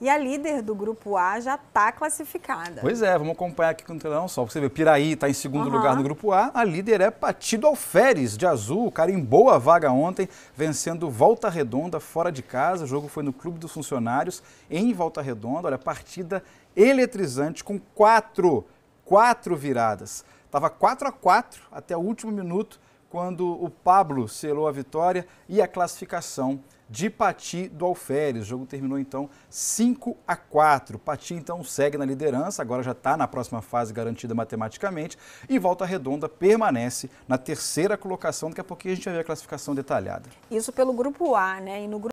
E a líder do grupo A já está classificada. Pois é, vamos acompanhar aqui com o telão só. Você vê, Piraí está em segundo uhum. lugar no grupo A. A líder é Patido Alferes, de azul. cara em a vaga ontem, vencendo Volta Redonda fora de casa. O jogo foi no Clube dos Funcionários, em Volta Redonda. Olha, partida eletrizante com quatro, quatro viradas. Estava 4 a 4 até o último minuto quando o Pablo selou a vitória e a classificação de Pati do Alferes. O jogo terminou então 5 a 4. Pati então segue na liderança, agora já está na próxima fase garantida matematicamente e Volta Redonda permanece na terceira colocação. Daqui a pouquinho a gente vai ver a classificação detalhada. Isso pelo grupo A, né? E no grupo